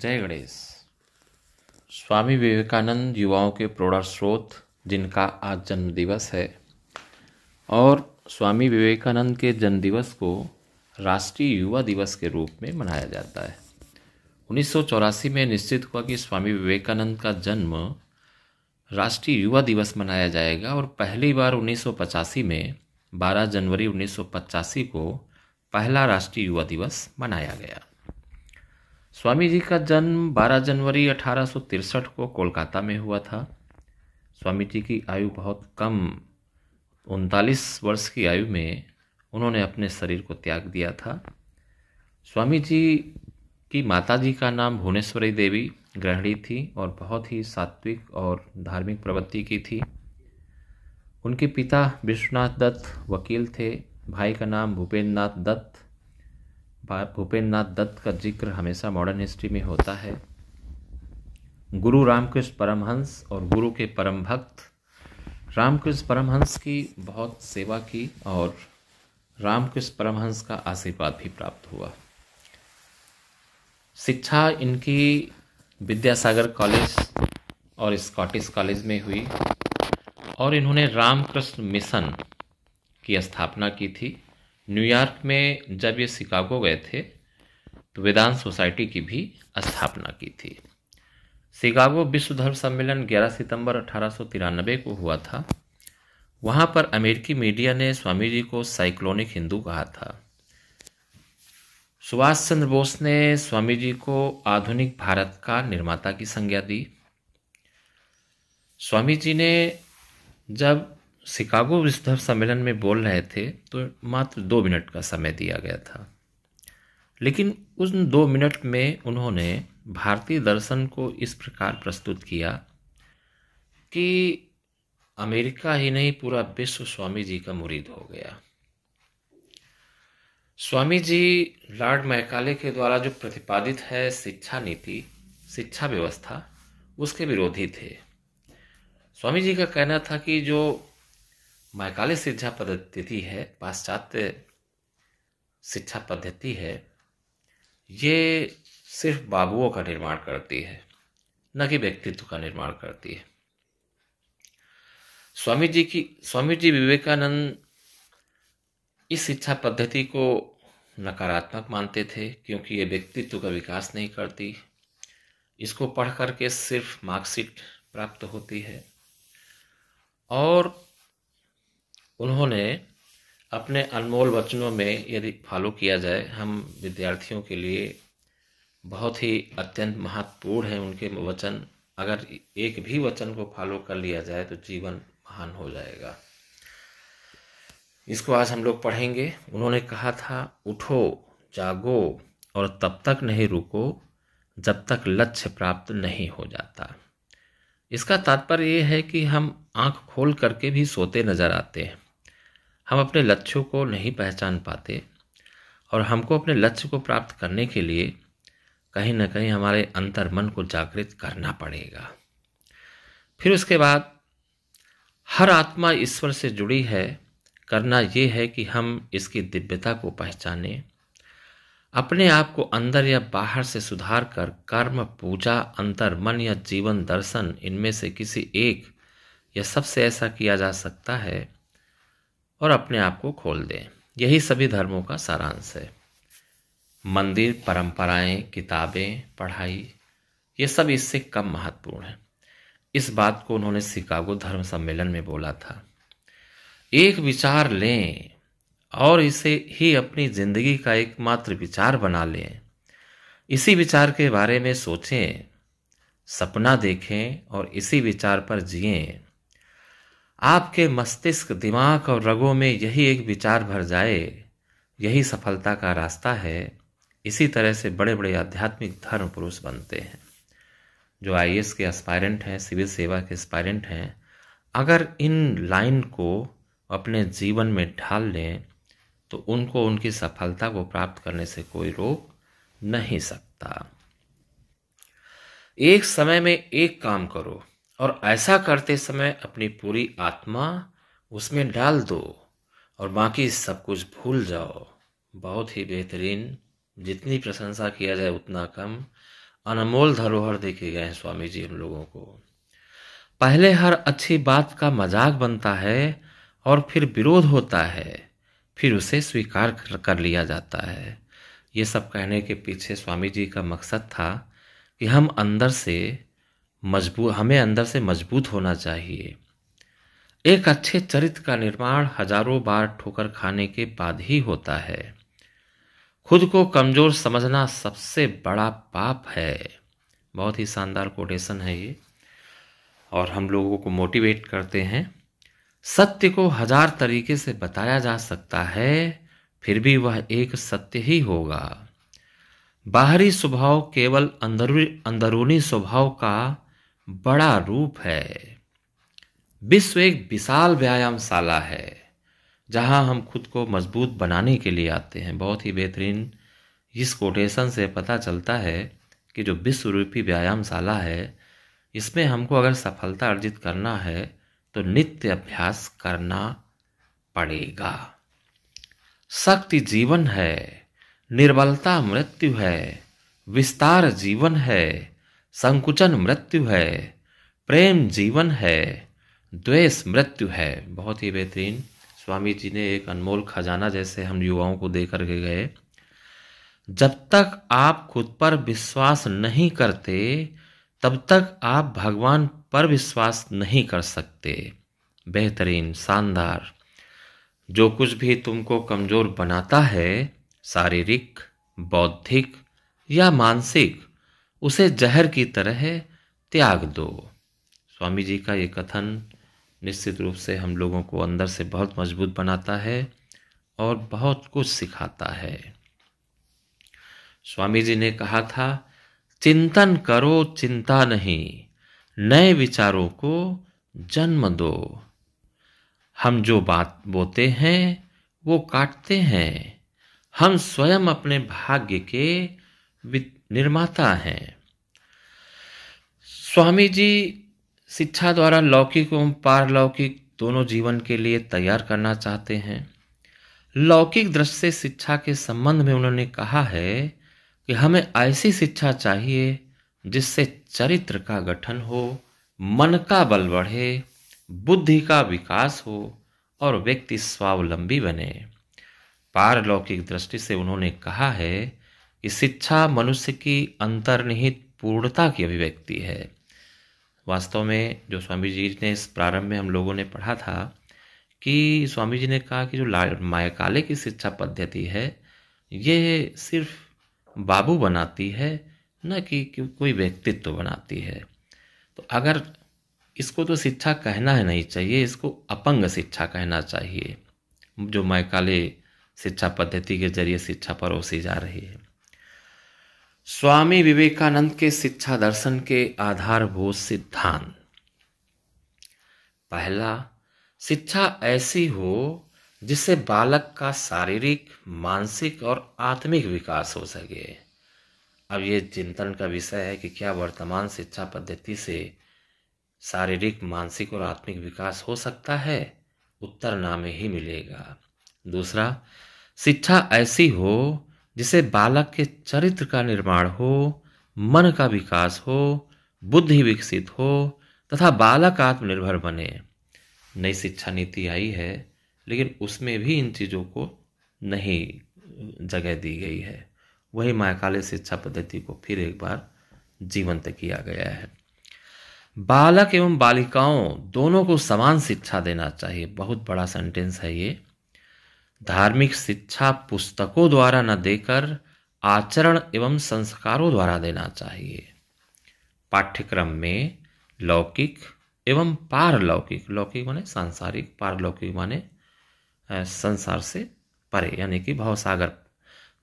जय गणेश स्वामी विवेकानंद युवाओं के प्रौढ़ स्रोत जिनका आज जन्मदिवस है और स्वामी विवेकानंद के जन्मदिवस को राष्ट्रीय युवा दिवस के रूप में मनाया जाता है उन्नीस में निश्चित हुआ कि स्वामी विवेकानंद का जन्म राष्ट्रीय युवा दिवस मनाया जाएगा और पहली बार उन्नीस में 12 जनवरी उन्नीस को पहला राष्ट्रीय युवा दिवस मनाया गया स्वामी जी का जन्म 12 जनवरी अठारह को कोलकाता में हुआ था स्वामी जी की आयु बहुत कम उनतालीस वर्ष की आयु में उन्होंने अपने शरीर को त्याग दिया था स्वामी जी की माता जी का नाम भुवनेश्वरी देवी ग्रहणी थी और बहुत ही सात्विक और धार्मिक प्रवृत्ति की थी उनके पिता विश्वनाथ दत्त वकील थे भाई का नाम भूपेंद्र दत्त भूपेन्द्र नाथ दत्त का जिक्र हमेशा मॉडर्न हिस्ट्री में होता है गुरु रामकृष्ण परमहंस और गुरु के परम भक्त रामकृष्ण परमहंस की बहुत सेवा की और रामकृष्ण परमहंस का आशीर्वाद भी प्राप्त हुआ शिक्षा इनकी विद्यासागर कॉलेज और स्कॉटिश कॉलेज में हुई और इन्होंने रामकृष्ण मिशन की स्थापना की थी न्यूयॉर्क में जब ये शिकागो गए थे तो वेदांत सोसाइटी की भी स्थापना की थी शिकागो विश्व धर्म सम्मेलन 11 सितंबर अठारह को हुआ था वहाँ पर अमेरिकी मीडिया ने स्वामी जी को साइक्लोनिक हिंदू कहा था सुभाष चंद्र बोस ने स्वामी जी को आधुनिक भारत का निर्माता की संज्ञा दी स्वामी जी ने जब शिकागो विस्तार सम्मेलन में बोल रहे थे तो मात्र दो मिनट का समय दिया गया था लेकिन उस दो मिनट में उन्होंने भारतीय दर्शन को इस प्रकार प्रस्तुत किया कि अमेरिका ही नहीं पूरा विश्व स्वामी जी का मुरीद हो गया स्वामी जी लॉर्ड मैकाले के द्वारा जो प्रतिपादित है शिक्षा नीति शिक्षा व्यवस्था उसके विरोधी थे स्वामी जी का कहना था कि जो मायकाली शिक्षा पद्धति है पाश्चात्य शिक्षा पद्धति है ये सिर्फ बाबुओं का निर्माण करती है न कि व्यक्तित्व का निर्माण करती है स्वामी जी की स्वामी जी विवेकानंद इस शिक्षा पद्धति को नकारात्मक मानते थे क्योंकि ये व्यक्तित्व का विकास नहीं करती इसको पढ़ करके सिर्फ मार्कशीट प्राप्त होती है और उन्होंने अपने अनमोल वचनों में यदि फॉलो किया जाए हम विद्यार्थियों के लिए बहुत ही अत्यंत महत्वपूर्ण है उनके वचन अगर एक भी वचन को फॉलो कर लिया जाए तो जीवन महान हो जाएगा इसको आज हम लोग पढ़ेंगे उन्होंने कहा था उठो जागो और तब तक नहीं रुको जब तक लक्ष्य प्राप्त नहीं हो जाता इसका तात्पर्य यह है कि हम आंख खोल करके भी सोते नज़र आते हैं हम अपने लक्ष्यों को नहीं पहचान पाते और हमको अपने लक्ष्य को प्राप्त करने के लिए कहीं ना कहीं हमारे अंतर मन को जागृत करना पड़ेगा फिर उसके बाद हर आत्मा ईश्वर से जुड़ी है करना ये है कि हम इसकी दिव्यता को पहचाने अपने आप को अंदर या बाहर से सुधार कर कर्म पूजा अंतर मन या जीवन दर्शन इनमें से किसी एक या सबसे ऐसा किया जा सकता है और अपने आप को खोल दें यही सभी धर्मों का सारांश है मंदिर परंपराएं, किताबें पढ़ाई ये सब इससे कम महत्वपूर्ण है इस बात को उन्होंने शिकागो धर्म सम्मेलन में बोला था एक विचार लें और इसे ही अपनी जिंदगी का एकमात्र विचार बना लें इसी विचार के बारे में सोचें सपना देखें और इसी विचार पर जिएं आपके मस्तिष्क दिमाग और रगों में यही एक विचार भर जाए यही सफलता का रास्ता है इसी तरह से बड़े बड़े आध्यात्मिक धर्म पुरुष बनते हैं जो आई के एस्पायरेंट हैं सिविल सेवा के एस्पायरेंट हैं अगर इन लाइन को अपने जीवन में ढाल लें तो उनको उनकी सफलता को प्राप्त करने से कोई रोक नहीं सकता एक समय में एक काम करो और ऐसा करते समय अपनी पूरी आत्मा उसमें डाल दो और बाकी सब कुछ भूल जाओ बहुत ही बेहतरीन जितनी प्रशंसा किया जाए उतना कम अनमोल धरोहर देखे गए हैं स्वामी जी हम लोगों को पहले हर अच्छी बात का मजाक बनता है और फिर विरोध होता है फिर उसे स्वीकार कर लिया जाता है ये सब कहने के पीछे स्वामी जी का मकसद था कि हम अंदर से मजबूत हमें अंदर से मजबूत होना चाहिए एक अच्छे चरित्र का निर्माण हजारों बार ठोकर खाने के बाद ही होता है खुद को कमजोर समझना सबसे बड़ा पाप है बहुत ही शानदार कोटेशन है ये और हम लोगों को मोटिवेट करते हैं सत्य को हजार तरीके से बताया जा सकता है फिर भी वह एक सत्य ही होगा बाहरी स्वभाव केवल अंदरूनी अंदरूनी स्वभाव का बड़ा रूप है विश्व एक विशाल व्यायामशाला है जहां हम खुद को मजबूत बनाने के लिए आते हैं बहुत ही बेहतरीन इस कोटेशन से पता चलता है कि जो विश्व रूपी व्यायामशाला है इसमें हमको अगर सफलता अर्जित करना है तो नित्य अभ्यास करना पड़ेगा शक्ति जीवन है निर्बलता मृत्यु है विस्तार जीवन है संकुचन मृत्यु है प्रेम जीवन है द्वेष मृत्यु है बहुत ही बेहतरीन स्वामी जी ने एक अनमोल खजाना जैसे हम युवाओं को देकर के गए जब तक आप खुद पर विश्वास नहीं करते तब तक आप भगवान पर विश्वास नहीं कर सकते बेहतरीन शानदार जो कुछ भी तुमको कमज़ोर बनाता है शारीरिक बौद्धिक या मानसिक उसे जहर की तरह त्याग दो स्वामी जी का ये कथन निश्चित रूप से हम लोगों को अंदर से बहुत मजबूत बनाता है और बहुत कुछ सिखाता है स्वामी जी ने कहा था चिंतन करो चिंता नहीं नए विचारों को जन्म दो हम जो बात बोते हैं वो काटते हैं हम स्वयं अपने भाग्य के निर्माता हैं स्वामी जी शिक्षा द्वारा लौकिक एवं पारलौकिक दोनों जीवन के लिए तैयार करना चाहते हैं लौकिक दृष्टि से शिक्षा के संबंध में उन्होंने कहा है कि हमें ऐसी शिक्षा चाहिए जिससे चरित्र का गठन हो मन का बल बढ़े बुद्धि का विकास हो और व्यक्ति स्वावलंबी बने पारलौकिक दृष्टि से उन्होंने कहा है कि शिक्षा मनुष्य की अंतर्निहित पूर्णता की अभिव्यक्ति है वास्तव में जो स्वामी जी ने इस प्रारंभ में हम लोगों ने पढ़ा था कि स्वामी जी ने कहा कि जो मायकाले की शिक्षा पद्धति है ये सिर्फ बाबू बनाती है न कि कोई व्यक्तित्व बनाती है तो अगर इसको तो शिक्षा कहना है नहीं चाहिए इसको अपंग शिक्षा कहना चाहिए जो मायकाले शिक्षा पद्धति के जरिए शिक्षा परोसी जा रही है स्वामी विवेकानंद के शिक्षा दर्शन के आधारभूत सिद्धांत पहला शिक्षा ऐसी हो जिससे बालक का शारीरिक मानसिक और आत्मिक विकास हो सके अब ये चिंतन का विषय है कि क्या वर्तमान शिक्षा पद्धति से शारीरिक मानसिक और आत्मिक विकास हो सकता है उत्तर नाम ही मिलेगा दूसरा शिक्षा ऐसी हो जिसे बालक के चरित्र का निर्माण हो मन का विकास हो बुद्धि विकसित हो तथा बालक आत्मनिर्भर बने नई शिक्षा नीति आई है लेकिन उसमें भी इन चीज़ों को नहीं जगह दी गई है वही महाकाली शिक्षा पद्धति को फिर एक बार जीवंत किया गया है बालक एवं बालिकाओं दोनों को समान शिक्षा देना चाहिए बहुत बड़ा सेंटेंस है ये धार्मिक शिक्षा पुस्तकों द्वारा न देकर आचरण एवं संस्कारों द्वारा देना चाहिए पाठ्यक्रम में लौकिक एवं पारलौकिक लौकिक माने सांसारिक पारलौकिक माने संसार से परे यानी कि भवसागर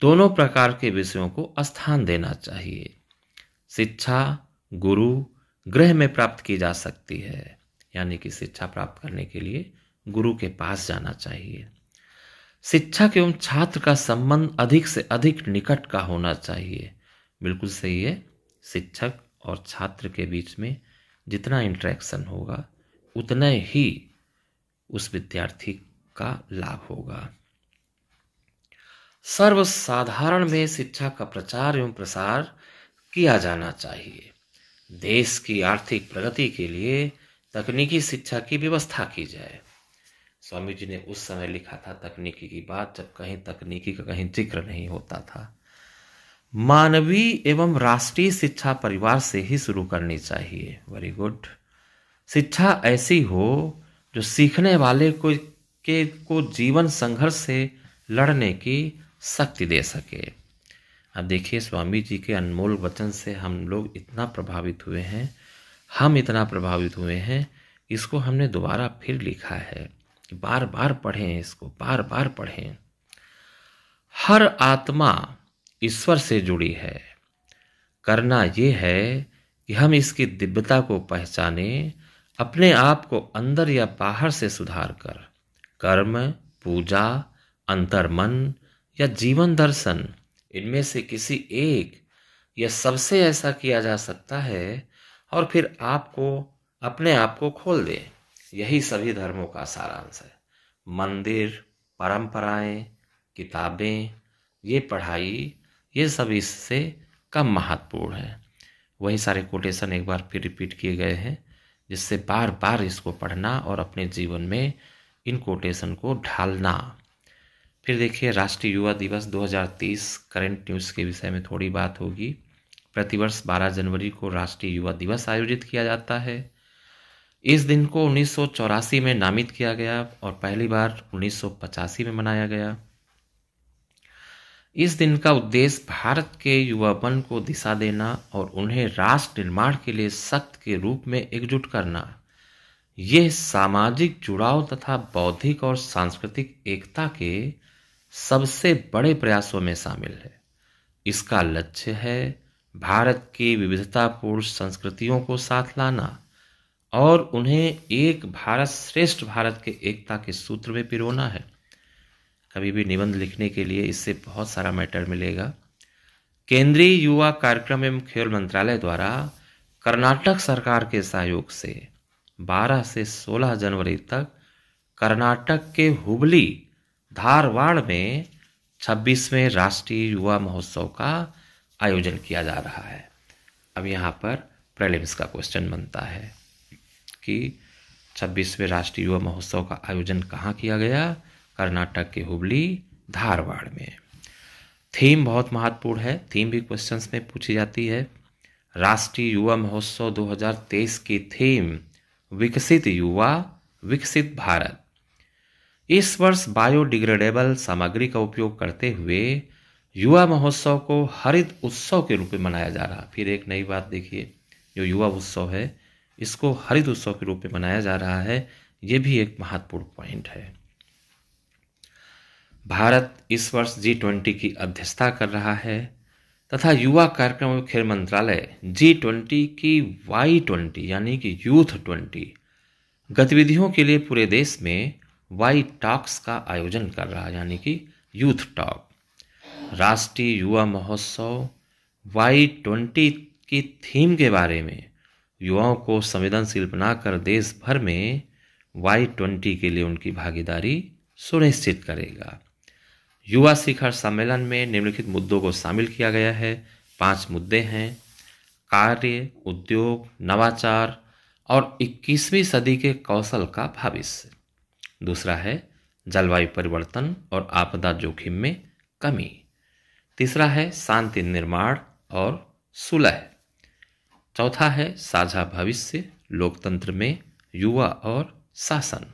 दोनों प्रकार के विषयों को स्थान देना चाहिए शिक्षा गुरु गृह में प्राप्त की जा सकती है यानी कि शिक्षा प्राप्त करने के लिए गुरु के पास जाना चाहिए शिक्षक एवं छात्र का संबंध अधिक से अधिक निकट का होना चाहिए बिल्कुल सही है शिक्षक और छात्र के बीच में जितना इंट्रैक्शन होगा उतना ही उस विद्यार्थी का लाभ होगा सर्वसाधारण में शिक्षा का प्रचार एवं प्रसार किया जाना चाहिए देश की आर्थिक प्रगति के लिए तकनीकी शिक्षा की व्यवस्था की जाए स्वामी जी ने उस समय लिखा था तकनीकी की बात जब कहीं तकनीकी का कहीं जिक्र नहीं होता था मानवीय एवं राष्ट्रीय शिक्षा परिवार से ही शुरू करनी चाहिए वेरी गुड शिक्षा ऐसी हो जो सीखने वाले को के को जीवन संघर्ष से लड़ने की शक्ति दे सके अब देखिए स्वामी जी के अनमोल वचन से हम लोग इतना प्रभावित हुए हैं हम इतना प्रभावित हुए हैं इसको हमने दोबारा फिर लिखा है कि बार बार पढ़ें इसको बार बार पढ़ें हर आत्मा ईश्वर से जुड़ी है करना ये है कि हम इसकी दिव्यता को पहचाने अपने आप को अंदर या बाहर से सुधार कर कर्म पूजा अंतर्मन या जीवन दर्शन इनमें से किसी एक या सबसे ऐसा किया जा सकता है और फिर आपको अपने आप को खोल दें यही सभी धर्मों का सारांश है मंदिर परंपराएं किताबें ये पढ़ाई ये सब इससे कम महत्वपूर्ण है वही सारे कोटेशन एक बार फिर रिपीट किए गए हैं जिससे बार बार इसको पढ़ना और अपने जीवन में इन कोटेशन को ढालना फिर देखिए राष्ट्रीय युवा दिवस 2030 करंट न्यूज़ के विषय में थोड़ी बात होगी प्रतिवर्ष 12 जनवरी को राष्ट्रीय युवा दिवस आयोजित किया जाता है इस दिन को उन्नीस में नामित किया गया और पहली बार उन्नीस में मनाया गया इस दिन का उद्देश्य भारत के युवापन को दिशा देना और उन्हें राष्ट्र निर्माण के लिए सख्त के रूप में एकजुट करना यह सामाजिक जुड़ाव तथा बौद्धिक और सांस्कृतिक एकता के सबसे बड़े प्रयासों में शामिल है इसका लक्ष्य है भारत की विविधतापूर्ण संस्कृतियों को साथ लाना और उन्हें एक भारत श्रेष्ठ भारत के एकता के सूत्र में पिरोना है कभी भी निबंध लिखने के लिए इससे बहुत सारा मैटर मिलेगा केंद्रीय युवा कार्यक्रम एवं खेल मंत्रालय द्वारा कर्नाटक सरकार के सहयोग से 12 से 16 जनवरी तक कर्नाटक के हुबली धारवाड़ में 26वें राष्ट्रीय युवा महोत्सव का आयोजन किया जा रहा है अब यहाँ पर प्रेलिम्स का क्वेश्चन बनता है कि छब्बीसवें राष्ट्रीय युवा महोत्सव का आयोजन कहाँ किया गया कर्नाटक के हुबली धारवाड़ में थीम बहुत महत्वपूर्ण है थीम भी क्वेश्चंस में पूछी जाती है राष्ट्रीय युवा महोत्सव 2023 की थीम विकसित युवा विकसित भारत इस वर्ष बायोडिग्रेडेबल सामग्री का उपयोग करते हुए युवा महोत्सव को हरित उत्सव के रूप में मनाया जा रहा फिर एक नई बात देखिए जो युवा उत्सव है इसको हरित उत्सव के रूप में मनाया जा रहा है ये भी एक महत्वपूर्ण पॉइंट है भारत इस वर्ष जी ट्वेंटी की अध्यक्षता कर रहा है तथा युवा कार्यक्रम एवं खेल मंत्रालय जी ट्वेंटी की वाई ट्वेंटी यानी कि यूथ ट्वेंटी गतिविधियों के लिए पूरे देश में वाई टॉक्स का आयोजन कर रहा है यानी कि यूथ टॉक राष्ट्रीय युवा महोत्सव वाई ट्वेंटी की थीम के बारे में युवाओं को संवेदनशील बनाकर देश भर में वाई ट्वेंटी के लिए उनकी भागीदारी सुनिश्चित करेगा युवा शिखर सम्मेलन में निम्नलिखित मुद्दों को शामिल किया गया है पांच मुद्दे हैं कार्य उद्योग नवाचार और 21वीं सदी के कौशल का भविष्य दूसरा है जलवायु परिवर्तन और आपदा जोखिम में कमी तीसरा है शांति निर्माण और सुलह चौथा है साझा भविष्य लोकतंत्र में युवा और शासन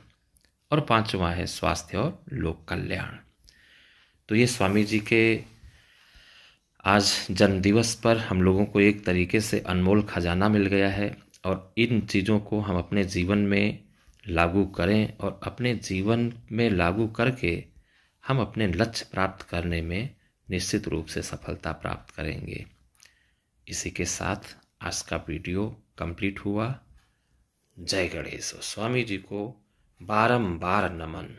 और पांचवा है स्वास्थ्य और लोक कल्याण तो ये स्वामी जी के आज जन्मदिवस पर हम लोगों को एक तरीके से अनमोल खजाना मिल गया है और इन चीज़ों को हम अपने जीवन में लागू करें और अपने जीवन में लागू करके हम अपने लक्ष्य प्राप्त करने में निश्चित रूप से सफलता प्राप्त करेंगे इसी के साथ आज का वीडियो कंप्लीट हुआ जय गणेश स्वामी जी को बारंबार नमन